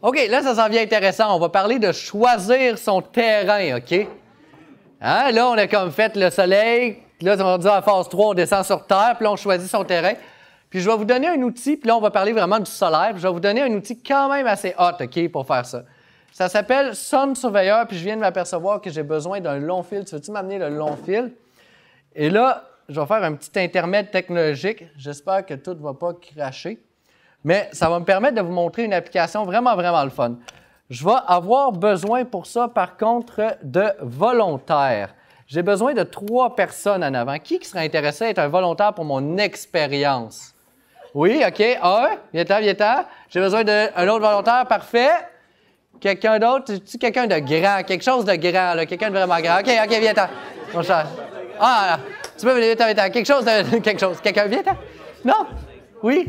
OK, là, ça s'en vient intéressant. On va parler de choisir son terrain, OK? Hein? Là, on a comme fait le soleil. Là, on va dire en phase 3, on descend sur Terre, puis là, on choisit son terrain. Puis je vais vous donner un outil, puis là, on va parler vraiment du solaire. je vais vous donner un outil quand même assez hot, OK, pour faire ça. Ça s'appelle Sun Surveyor, puis je viens de m'apercevoir que j'ai besoin d'un long fil. Tu veux-tu m'amener le long fil? Et là, je vais faire un petit intermède technologique. J'espère que tout ne va pas cracher mais ça va me permettre de vous montrer une application vraiment, vraiment le fun. Je vais avoir besoin pour ça, par contre, de volontaires. J'ai besoin de trois personnes en avant. Qui, qui serait intéressé à être un volontaire pour mon expérience? Oui, OK. Un, viens-t'en, viens-t'en. J'ai besoin d'un autre volontaire, parfait. Quelqu'un d'autre, tu quelqu'un de grand, quelque chose de grand, là, quelqu'un de vraiment grand. OK, OK, viens-t'en. Mon cher. Ah, tu peux venir, viens-t'en, viens Quelque chose de. Quelque chose. Quelqu'un, viens Non? Oui?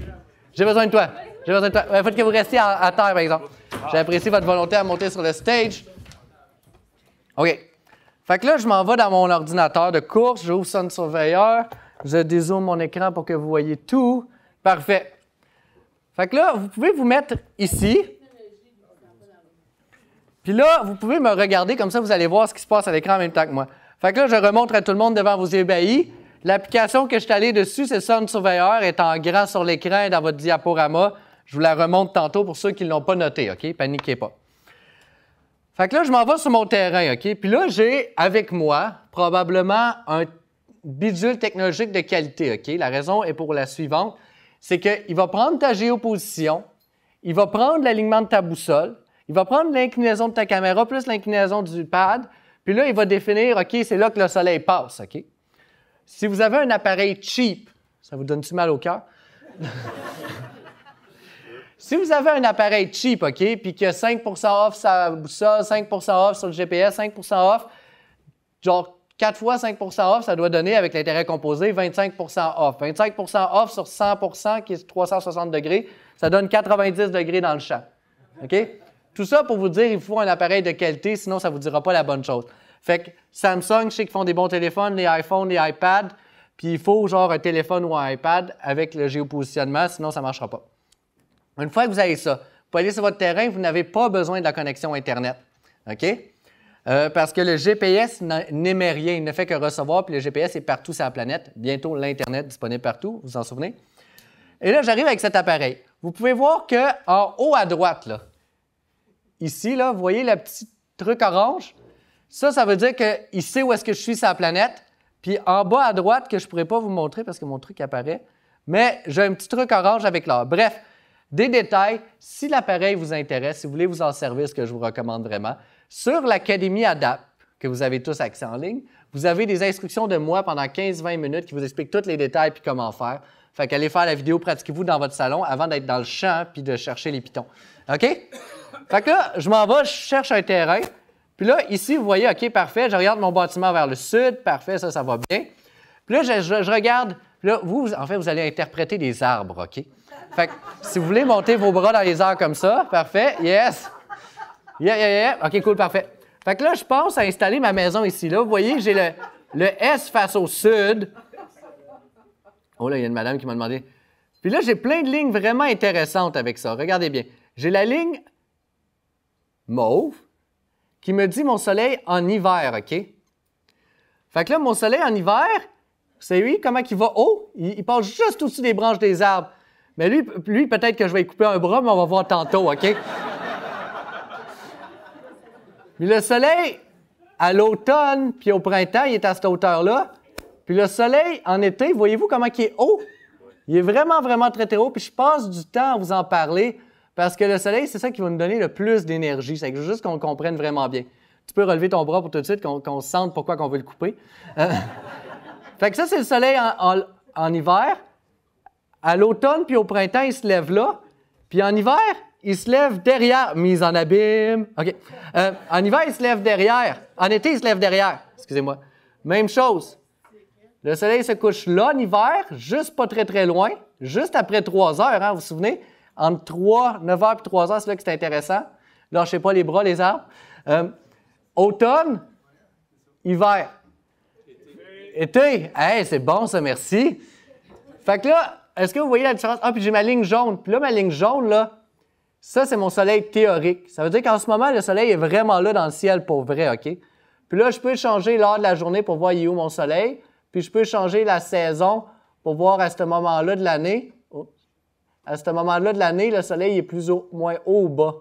J'ai besoin de toi. J'ai besoin de toi. Il faut que vous restiez à, terre, par exemple. J'apprécie votre volonté à monter sur le stage. OK. Fait que là, je m'en vais dans mon ordinateur de course. J'ouvre Sun Surveyor. Je dézoome mon écran pour que vous voyez tout. Parfait. Fait que là, vous pouvez vous mettre ici. Puis là, vous pouvez me regarder comme ça, vous allez voir ce qui se passe à l'écran en même temps que moi. Fait que là, je remontre à tout le monde devant vos ébahis. L'application que je suis allé dessus, c'est Sound Surveilleur, est en gras sur l'écran dans votre diaporama. Je vous la remonte tantôt pour ceux qui ne l'ont pas noté, OK? Paniquez pas. Fait que là, je m'en vais sur mon terrain, OK? Puis là, j'ai avec moi probablement un bidule technologique de qualité, OK? La raison est pour la suivante. C'est qu'il va prendre ta géoposition, il va prendre l'alignement de ta boussole, il va prendre l'inclinaison de ta caméra plus l'inclinaison du pad, puis là, il va définir, OK, c'est là que le soleil passe, OK? Si vous avez un appareil cheap, ça vous donne-tu mal au cœur? si vous avez un appareil cheap, OK, puis qu'il y a 5 off ça 5 off sur le GPS, 5 off, genre 4 fois 5 off, ça doit donner, avec l'intérêt composé, 25 off. 25 off sur 100 qui est 360 degrés, ça donne 90 degrés dans le champ. OK? Tout ça pour vous dire, il faut un appareil de qualité, sinon ça ne vous dira pas la bonne chose. Fait que Samsung, je sais qu'ils font des bons téléphones, les iPhones, les iPads. Puis il faut genre un téléphone ou un iPad avec le géopositionnement, sinon ça ne marchera pas. Une fois que vous avez ça, pour aller sur votre terrain, vous n'avez pas besoin de la connexion Internet. OK? Euh, parce que le GPS n'émet rien, il ne fait que recevoir, puis le GPS est partout sur la planète. Bientôt, l'Internet disponible partout, vous vous en souvenez? Et là, j'arrive avec cet appareil. Vous pouvez voir qu'en haut à droite, ici, là, vous voyez le petit truc orange? Ça, ça veut dire qu'il sait où est-ce que je suis sur la planète. Puis en bas à droite, que je ne pourrais pas vous montrer parce que mon truc apparaît, mais j'ai un petit truc orange avec l'or. Bref, des détails, si l'appareil vous intéresse, si vous voulez vous en servir, ce que je vous recommande vraiment, sur l'Académie ADAP, que vous avez tous accès en ligne, vous avez des instructions de moi pendant 15-20 minutes qui vous expliquent tous les détails puis comment faire. Fait qu'allez faire la vidéo, pratiquez-vous dans votre salon avant d'être dans le champ puis de chercher les pitons. OK? Fait que là, je m'en vais, je cherche un terrain. Puis là, ici, vous voyez, OK, parfait, je regarde mon bâtiment vers le sud, parfait, ça, ça va bien. Puis là, je, je, regarde, là, vous, en fait, vous allez interpréter des arbres, OK? Fait que, si vous voulez monter vos bras dans les arbres comme ça, parfait, yes. Yeah, yeah, yeah. OK, cool, parfait. Fait que là, je pense à installer ma maison ici. Là, vous voyez, j'ai le, le S face au sud. Oh là, il y a une madame qui m'a demandé. Puis là, j'ai plein de lignes vraiment intéressantes avec ça. Regardez bien. J'ai la ligne mauve, qui me dit mon soleil en hiver, OK? Fait que là, mon soleil en hiver, c'est lui, comment oh, il va haut? Il, passe juste au-dessus des branches des arbres. Mais lui, lui peut-être que je vais y couper un bras, mais on va voir tantôt, OK? Mais le soleil, à l'automne, puis au printemps, il est à cette hauteur-là. Puis le soleil, en été, voyez-vous comment il est haut? Il est vraiment, vraiment très, très haut. Puis je passe du temps à vous en parler parce que le soleil, c'est ça qui va nous donner le plus d'énergie. C'est juste qu'on comprenne vraiment bien. Tu peux relever ton bras pour tout de suite, qu'on sente pourquoi qu'on veut le couper. Euh, fait que ça, c'est le soleil en, hiver. À l'automne puis au printemps, il se lève là. Puis en hiver, il se lève derrière. Mise en abîme. OK. Euh, en hiver, il se lève derrière. En été, il se lève derrière. Excusez-moi. Même chose. Le soleil se couche là en hiver, juste pas très très loin, juste après trois heures, hein, vous vous souvenez? Entre 3, 9 h et 3 h c'est là que c'est intéressant. sais pas les bras, les arbres. Euh, automne, hiver. Été. Hey, c'est bon ça, merci. Fait que là, est-ce que vous voyez la différence? Ah, puis j'ai ma ligne jaune. Puis là, ma ligne jaune, là, ça, c'est mon soleil théorique. Ça veut dire qu'en ce moment, le soleil est vraiment là dans le ciel pour vrai, OK? Puis là, je peux changer l'heure de la journée pour voir où est où mon soleil. Puis je peux changer la saison pour voir à ce moment-là de l'année à ce moment-là de l'année, le soleil est plus ou moins haut ou bas.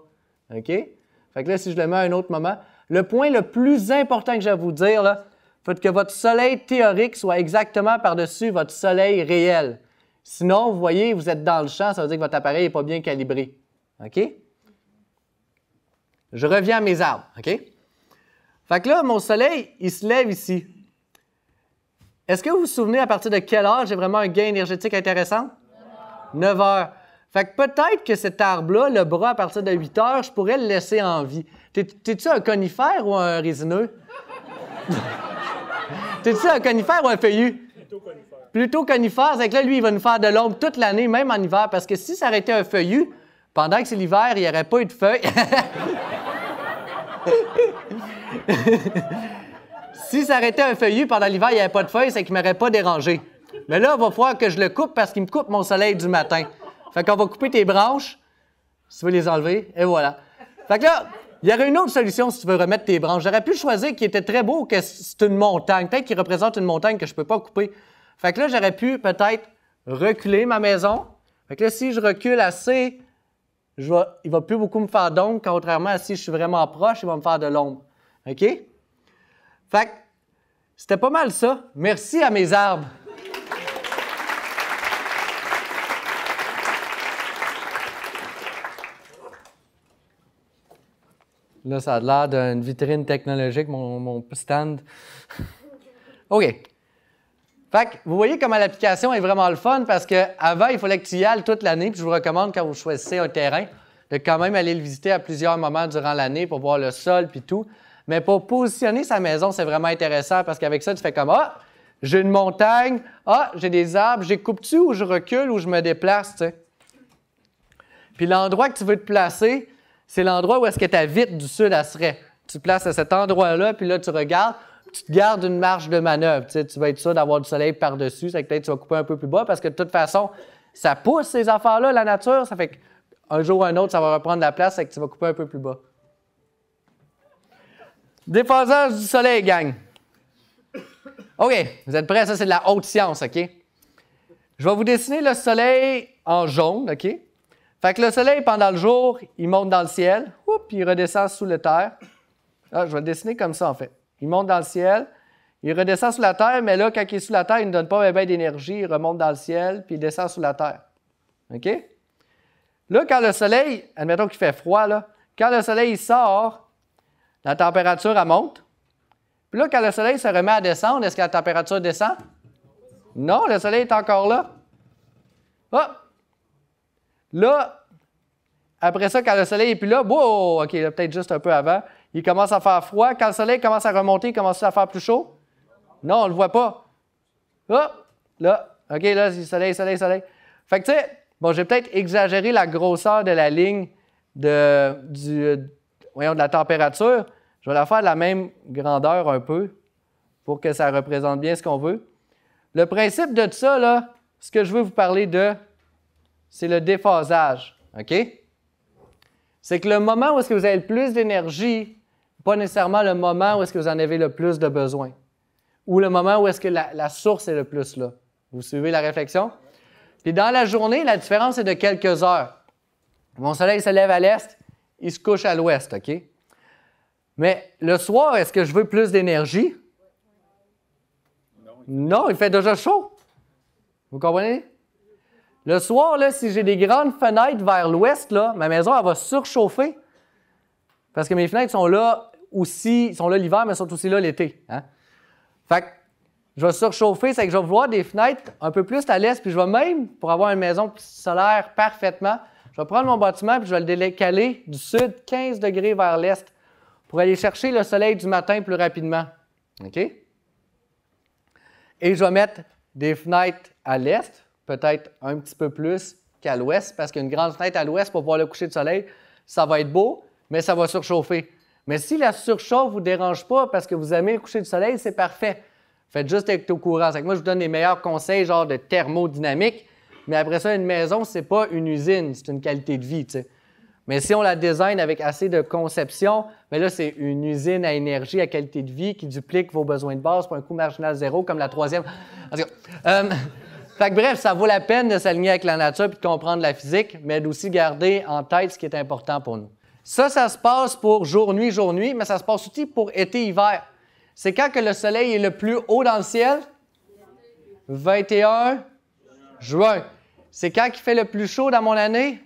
OK? Fait que là, si je le mets à un autre moment, le point le plus important que j'ai à vous dire, là, faites que votre soleil théorique soit exactement par-dessus votre soleil réel. Sinon, vous voyez, vous êtes dans le champ, ça veut dire que votre appareil n'est pas bien calibré. OK? Je reviens à mes arbres. OK? Fait que là, mon soleil, il se lève ici. Est-ce que vous vous souvenez à partir de quelle heure j'ai vraiment un gain énergétique intéressant? 9 9 heures. Fait que peut-être que cet arbre-là, le bras à partir de 8 heures, je pourrais le laisser en vie. T'es-tu un conifère ou un résineux? T'es-tu un conifère ou un feuillu? Plutôt conifère. Plutôt conifère, c'est que là, lui, il va nous faire de l'ombre toute l'année, même en hiver, parce que si ça aurait un feuillu, pendant que c'est l'hiver, il n'y aurait pas eu de feuilles. si ça aurait un feuillu, pendant l'hiver, il n'y avait pas de feuilles, c'est qu'il ne m'aurait pas dérangé. Mais là, il va falloir que je le coupe parce qu'il me coupe mon soleil du matin. Fait qu'on va couper tes branches, si tu veux les enlever, et voilà. Fait que là, il y aurait une autre solution si tu veux remettre tes branches. J'aurais pu choisir qui était très beau, que c'est une montagne. Peut-être qu'il représente une montagne que je ne peux pas couper. Fait que là, j'aurais pu peut-être reculer ma maison. Fait que là, si je recule assez, il ne va plus beaucoup me faire d'ombre, contrairement à si je suis vraiment proche, il va me faire de l'ombre. OK? Fait que c'était pas mal ça. Merci à mes arbres. Là, ça a l'air d'une vitrine technologique, mon, stand. OK. Fait que vous voyez comment l'application est vraiment le fun parce qu'avant, il fallait que tu y ailles toute l'année. je vous recommande, quand vous choisissez un terrain, de quand même aller le visiter à plusieurs moments durant l'année pour voir le sol puis tout. Mais pour positionner sa maison, c'est vraiment intéressant parce qu'avec ça, tu fais comme Ah, j'ai une montagne, ah, j'ai des arbres, j'ai tu ou je recule ou je me déplace, tu sais. Puis l'endroit que tu veux te placer, c'est l'endroit où est-ce que ta vitre du sud elle serait. Tu te places à cet endroit-là, puis là, tu regardes, tu te gardes une marge de manœuvre. Tu, sais, tu vas être sûr d'avoir du soleil par-dessus, c'est que peut-être tu vas couper un peu plus bas, parce que de toute façon, ça pousse ces affaires-là, la nature. Ça fait qu'un jour ou un autre, ça va reprendre la place, c'est que tu vas couper un peu plus bas. Déphasage du soleil, gang. OK, vous êtes prêts? Ça, c'est de la haute science, OK? Je vais vous dessiner le soleil en jaune, OK? Fait que le soleil, pendant le jour, il monte dans le ciel, oups, il redescend sous la terre. Ah, je vais le dessiner comme ça, en fait. Il monte dans le ciel, il redescend sous la terre, mais là, quand il est sous la terre, il ne donne pas bien d'énergie, il remonte dans le ciel, puis il descend sous la terre. OK? Là, quand le soleil, admettons qu'il fait froid, là, quand le soleil sort, la température elle monte. Puis là, quand le soleil se remet à descendre, est-ce que la température descend? Non, le soleil est encore là. Hop! Là, après ça, quand le soleil est plus là, wow, OK, peut-être juste un peu avant, il commence à faire froid. Quand le soleil commence à remonter, il commence à faire plus chaud? Non, on ne le voit pas. Là, là, OK, là, c'est soleil, soleil, soleil. Fait que, tu sais, bon, j'ai peut-être exagéré la grosseur de la ligne de, du, de la température. Je vais la faire de la même grandeur un peu pour que ça représente bien ce qu'on veut. Le principe de ça, là, ce que je veux vous parler de, c'est le déphasage. OK? C'est que le moment où est-ce que vous avez le plus d'énergie, pas nécessairement le moment où est-ce que vous en avez le plus de besoin, ou le moment où est-ce que la, source est le plus là. Vous suivez la réflexion? Puis dans la journée, la différence est de quelques heures. Mon soleil se lève à l'est, il se couche à l'ouest, OK? Mais le soir, est-ce que je veux plus d'énergie? Non, il fait déjà chaud. Vous comprenez? Le soir, là, si j'ai des grandes fenêtres vers l'ouest, ma maison, va surchauffer. Parce que mes fenêtres sont là aussi, sont là l'hiver, mais sont aussi là l'été. Hein. Fait que je vais surchauffer, c'est que je vais voir des fenêtres un peu plus à l'est, puis je vais même, pour avoir une maison solaire parfaitement, je vais prendre mon bâtiment, puis je vais le décaler du sud 15 degrés vers l'est pour aller chercher le soleil du matin plus rapidement. OK? Et je vais mettre des fenêtres à l'est peut-être un petit peu plus qu'à l'ouest, parce qu'une grande fenêtre à l'ouest pour voir le coucher de soleil, ça va être beau, mais ça va surchauffer. Mais si la surchauffe ne vous dérange pas parce que vous aimez le coucher de soleil, c'est parfait. Faites juste être au courant. moi, je vous donne les meilleurs conseils, genre de thermodynamique. Mais après ça, une maison, c'est pas une usine, c'est une qualité de vie. Mais si on la design avec assez de conception, mais là, c'est une usine à énergie, à qualité de vie qui duplique vos besoins de base pour un coût marginal zéro, comme la troisième. En tout euh, fait bref, ça vaut la peine de s'aligner avec la nature et de comprendre la physique, mais d'aussi garder en tête ce qui est important pour nous. Ça, ça se passe pour jour-nuit, jour-nuit, mais ça se passe aussi pour été-hiver. C'est quand que le soleil est le plus haut dans le ciel? 21 juin. C'est quand qui fait le plus chaud dans mon année?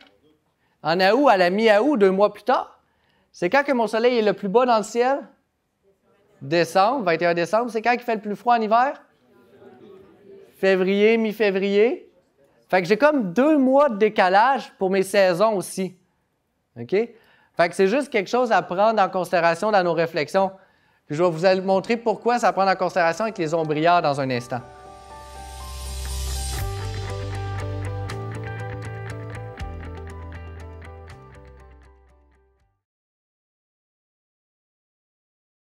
En août, à la mi-août, deux mois plus tard. C'est quand que mon soleil est le plus bas dans le ciel? Décembre, 21 décembre. C'est quand qui fait le plus froid en hiver? Février, mi-février. Fait que j'ai comme deux mois de décalage pour mes saisons aussi. OK? Fait que c'est juste quelque chose à prendre en considération dans nos réflexions. je vais vous montrer pourquoi ça prend en considération avec les ombrières dans un instant.